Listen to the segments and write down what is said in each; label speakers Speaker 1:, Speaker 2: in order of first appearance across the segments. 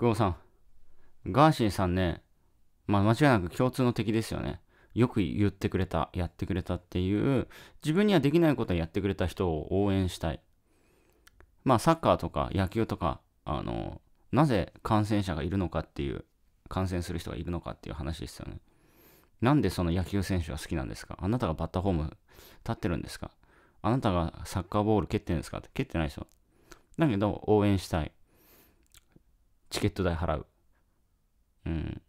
Speaker 1: 久保さん、ガーシーさんね、まあ、間違いなく共通の敵ですよね。よく言ってくれた、やってくれたっていう、自分にはできないことをやってくれた人を応援したい。まあ、サッカーとか野球とか、あの、なぜ感染者がいるのかっていう、感染する人がいるのかっていう話ですよね。なんでその野球選手が好きなんですかあなたがバッターホーム立ってるんですかあなたがサッカーボール蹴ってるんですかって蹴ってないでしょ。だけど、応援したい。チケット代払う。うん。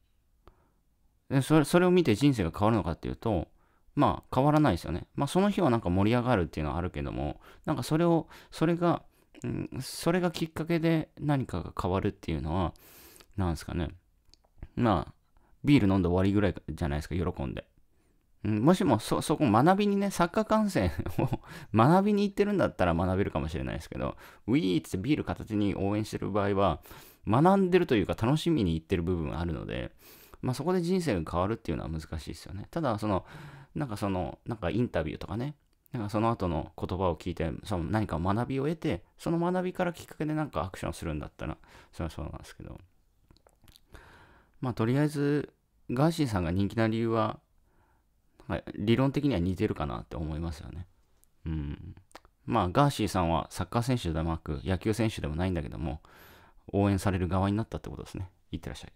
Speaker 1: でそれそれを見て人生が変わるのかっていうと、まあ変わらないですよね。まあその日はなんか盛り上がるっていうのはあるけども、なんかそれを、それが、うん、それがきっかけで何かが変わるっていうのは、なんですかね。まあ、ビール飲んで終わりぐらいじゃないですか、喜んで。もしもそ、そこ学びにね、サッカー観戦を 学びに行ってるんだったら学べるかもしれないですけど、ウィーってビール形に応援してる場合は、学んでるというか楽しみに行ってる部分あるので、まあそこで人生が変わるっていうのは難しいですよね。ただ、その、なんかその、なんかインタビューとかね、なんかその後の言葉を聞いて、その何か学びを得て、その学びからきっかけでなんかアクションするんだったら、それはそうなんですけど。まあとりあえず、ガーシーさんが人気な理由は、まあ、理論的には似てるかなって思いますよね。うん。まあ、ガーシーさんはサッカー選手でもなく、野球選手でもないんだけども、応援される側になったってことですね。いってらっしゃい。